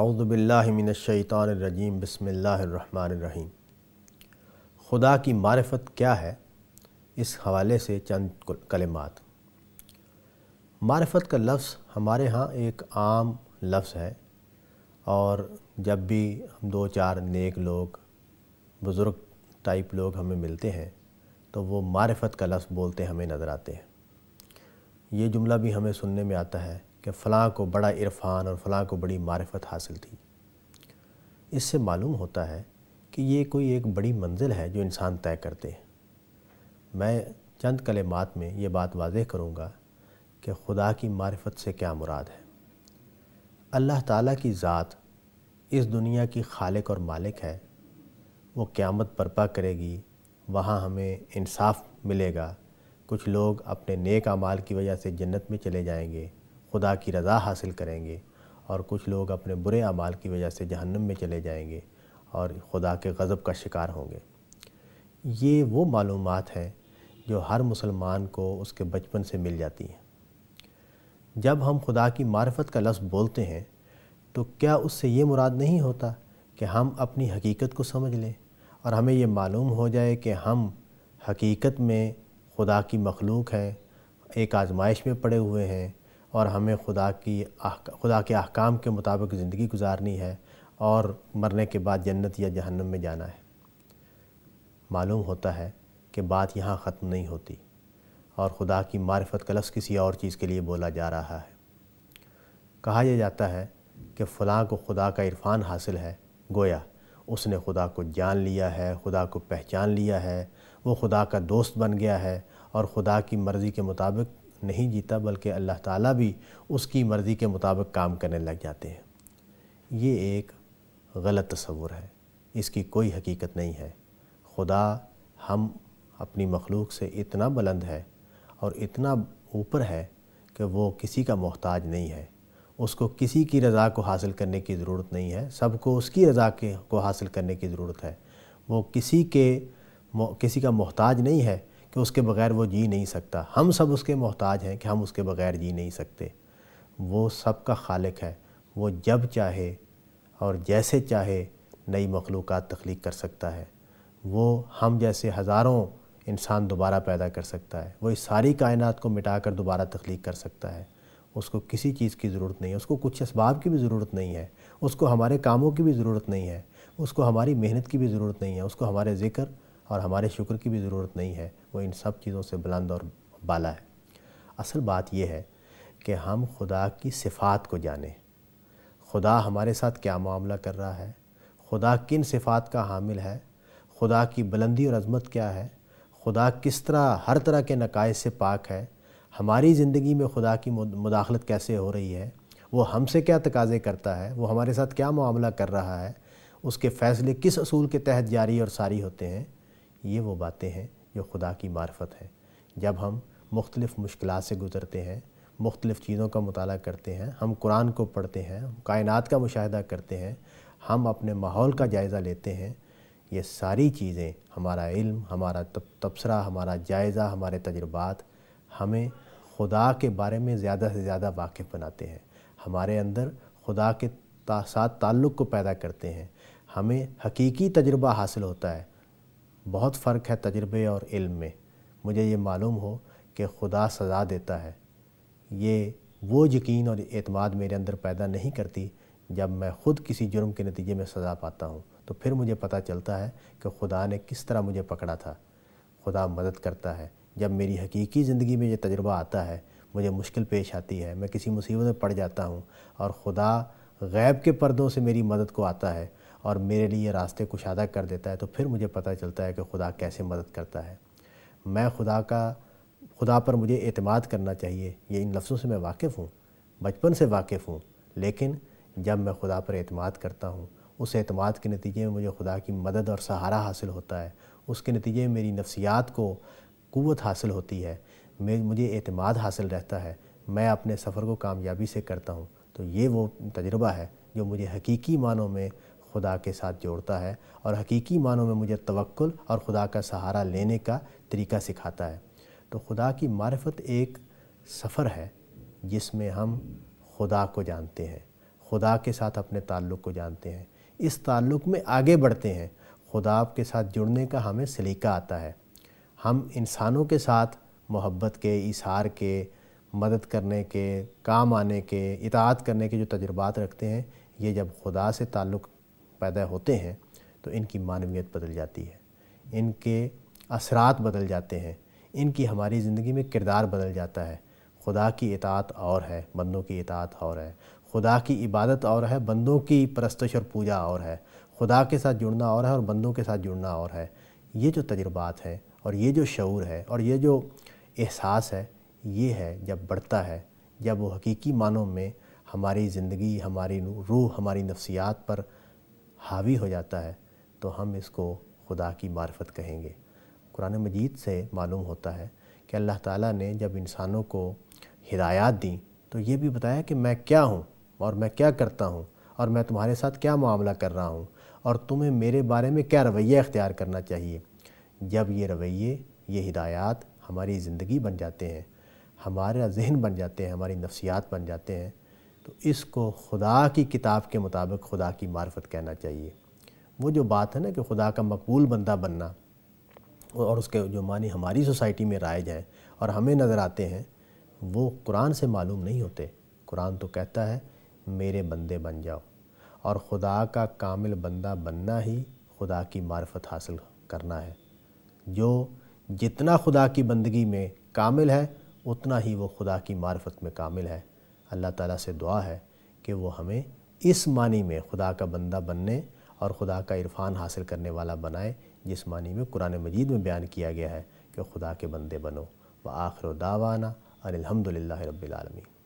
अउदबिल्लिमिनशैतरजीम बसमीम खुदा की मारफत क्या है इस हवाले से चंद कलमात मारफत का लफ्ज़ हमारे यहाँ एक आम लफ्ज़ है और जब भी हम दो चार नेक लोग बुज़ुर्ग टाइप लोग हमें मिलते हैं तो वो मारफत का लफ्ज़ बोलते हमें नज़र आते हैं ये जुमला भी हमें सुनने में आता है कि फ़लाँ को बड़ा इरफान और फ़लाँ को बड़ी मारफत हासिल थी इससे मालूम होता है कि ये कोई एक बड़ी मंजिल है जो इंसान तय करते हैं मैं चंद कलेमात में ये बात वाजह करूँगा कि खुदा की मारफत से क्या मुराद है अल्लाह ताला की ज़ात इस दुनिया की खालिक और मालिक है वो क़्यामत बर्पा करेगी वहाँ हमें इंसाफ मिलेगा कुछ लोग अपने नेक अमाल की वजह से जन्नत में चले जाएंगे खुदा की रज़ा हासिल करेंगे और कुछ लोग अपने बुरे अमाल की वजह से जहन्नम में चले जाएंगे और खुदा के गज़ब का शिकार होंगे ये वो मालूम हैं जो हर मुसलमान को उसके बचपन से मिल जाती हैं जब हम खुदा की मार्फत का लफ्ज़ बोलते हैं तो क्या उससे ये मुराद नहीं होता कि हम अपनी हकीकत को समझ लें और हमें ये मालूम हो जाए कि हम हकीकत में खुदा की मखलूक हैं एक आजमाइश में पड़े हुए हैं और हमें खुदा की खुदा के अहकाम के मुताबिक ज़िंदगी गुजारनी है और मरने के बाद जन्नत या जहन्नम में जाना है मालूम होता है कि बात यहाँ ख़त्म नहीं होती और ख़ुदा की मारफत का किसी और चीज़ के लिए बोला जा रहा है कहा यह जाता है कि फ़लाँ को खुदा का इरफान हासिल है गोया उसने खुदा को जान लिया है खुदा को पहचान लिया है वो खुदा का दोस्त बन गया है और खुदा की मर्ज़ी के मुताबिक नहीं जीता बल्कि अल्लाह ताला भी उसकी मर्ज़ी के मुताबिक काम करने लग जाते हैं ये एक गलत तस्वुर है इसकी कोई हकीकत नहीं है खुदा हम अपनी मखलूक से इतना बुलंद है और इतना ऊपर है कि वो किसी का मोहताज नहीं है उसको किसी की रज़ा को हासिल करने की ज़रूरत नहीं है सबको उसकी रज़ा के को हासिल करने की ज़रूरत है वो किसी के किसी का मोहताज नहीं है तो उसके बगैर वो जी नहीं सकता हम सब उसके मोहताज हैं कि हम उसके बगैर जी नहीं सकते वो सब का खालिक है वो जब चाहे और जैसे चाहे नई मखलूक तख्लीक कर सकता है वो हम जैसे हज़ारों इंसान दोबारा पैदा कर सकता है वो इस सारी कायनात को मिटा कर दोबारा तख्लीक कर सकता है उसको किसी चीज़ की ज़रूरत नहीं है उसको कुछ इसबाब की भी ज़रूरत नहीं है उसको हमारे कामों की भी ज़रूरत नहीं है उसको हमारी मेहनत की भी ज़रूरत नहीं है उसको हमारे ज़िक्र और हमारे शुक्र की भी ज़रूरत नहीं है वो इन सब चीज़ों से बुलंद और बाला है असल बात यह है कि हम खुदा की सिफ़ात को जानें खुदा हमारे साथ क्या मामला कर रहा है खुदा किन सिफ़ात का हामिल है खुदा की बुलंदी और अजमत क्या है खुदा किस तरह हर तरह के नकाय से पाक है हमारी ज़िंदगी में खुदा की मुदाखलत कैसे हो रही है वो हमसे क्या तकाजे करता है वो हमारे साथ क्या मामला कर रहा है उसके फ़ैसले किस असूल के तहत जारी और सारी होते हैं ये वो बातें हैं ये खुदा की मार्फत है जब हम मुख्तलिफ़ मुश्किल से गुज़रते हैं मुख्तलिफ़ चीज़ों का मताल करते हैं हम कुरान को पढ़ते हैं कायनात का मुशाह करते हैं हम अपने माहौल का जायज़ा लेते हैं ये सारी चीज़ें हमारा इल्म हमारा तबसरा हमारा जायज़ा हमारे तजुर्बात हमें खुदा के बारे में ज़्यादा से ज़्यादा वाकिफ़ बनाते हैं हमारे अंदर खुदा के साथ ताल्लुक़ को पैदा करते हैं हमें हकीकी तजर्बा हासिल होता है बहुत फ़र्क है तजर्बे और इल्म में मुझे ये मालूम हो कि खुदा सज़ा देता है ये वो यकीन और अतमाद मेरे अंदर पैदा नहीं करती जब मैं ख़ुद किसी जुर्म के नतीजे में सज़ा पाता हूँ तो फिर मुझे पता चलता है कि खुदा ने किस तरह मुझे पकड़ा था खुदा मदद करता है जब मेरी हकीकी ज़िंदगी में ये तजर्बा आता है मुझे मुश्किल पेश आती है मैं किसी मुसीबत में पड़ जाता हूँ और खुदा गैब के पर्दों से मेरी मदद को आता है और मेरे लिए रास्ते कुशादा कर देता है तो फिर मुझे पता चलता है कि खुदा कैसे मदद करता है मैं खुदा का खुदा पर मुझे अतमाद करना चाहिए ये इन लफ्ज़ों से मैं वाकिफ़ हूँ बचपन से वाकिफ़ हूँ लेकिन जब मैं खुदा पर अतमाद करता हूँ उस अतमाद के नतीजे में मुझे खुदा की मदद और सहारा हासिल होता है उसके नतीजे में मेरी नफ्सियात को क़वत हासिल होती है मेरे मुझे अतमाद हासिल रहता है मैं अपने सफ़र को कामयाबी से करता हूँ तो ये वो तजर्बा है जो मुझे हकीकी मानों में खुदा के साथ जोड़ता है और हकीकी मानों में मुझे तवक्ल और खुदा का सहारा लेने का तरीका सिखाता है तो खुदा की मार्फत एक सफ़र है जिसमें हम खुदा को जानते हैं खुदा के साथ अपने ताल्लुक़ को जानते हैं इस ताल्लुक़ में आगे बढ़ते हैं खुदा के साथ जुड़ने का हमें सलीका आता है हम इंसानों के साथ मोहब्बत के इशार के मदद करने के काम आने के इतात करने के जो तजुर्बात रखते हैं ये जब खुदा से ताल्लुक़ पैदा होते हैं तो इनकी मानवीयत बदल जाती है इनके असरात बदल जाते हैं इनकी हमारी ज़िंदगी में किरदार बदल जाता है खुदा की इतात और है बंदों की इतात और है खुदा की इबादत और है बंदों की परस्तश और पूजा और है खुदा के साथ जुड़ना और है और बंदों के साथ जुड़ना और है ये जो तजुर्बात हैं और ये जो शूर है और ये जो एहसास है ये है जब बढ़ता है जब वो हकीकी मानों में हमारी ज़िंदगी हमारी रूह हमारी नफ्सियात पर हावी हो जाता है तो हम इसको खुदा की मार्फत कहेंगे कुरान मजीद से मालूम होता है कि अल्लाह ताला ने जब इंसानों को हिदायत दी तो ये भी बताया कि मैं क्या हूँ और मैं क्या करता हूँ और मैं तुम्हारे साथ क्या मामला कर रहा हूँ और तुम्हें मेरे बारे में क्या रवैया इख्तियार करना चाहिए जब ये रवैये ये हिदायत हमारी ज़िंदगी बन जाते हैं हमारा जहन बन जाते हैं हमारी नफसियात बन जाते हैं तो इसको खुदा की किताब के मुताबिक खुदा की मार्फत कहना चाहिए वो जो बात है ना कि खुदा का मकबूल बंदा बनना और उसके जो मानी हमारी सोसाइटी में राइज हैं और हमें नज़र आते हैं वो कुरान से मालूम नहीं होते कुरान तो कहता है मेरे बंदे बन जाओ और खुदा का कामिल बंदा बनना ही खुदा की मार्फत हासिल करना है जो जितना खुदा की बंदगी में कामिल है उतना ही वो खुदा की मार्फत में कामिल है अल्लाह ताला से दुआ है कि वो हमें इस मानी में खुदा का बंदा बनने और खुदा का इरफान हासिल करने वाला बनाए जिस मानी में कुरान मजीद में बयान किया गया है कि खुदा के बंदे बनो व आखिर दावाना अलहमदिल्ला रबालमी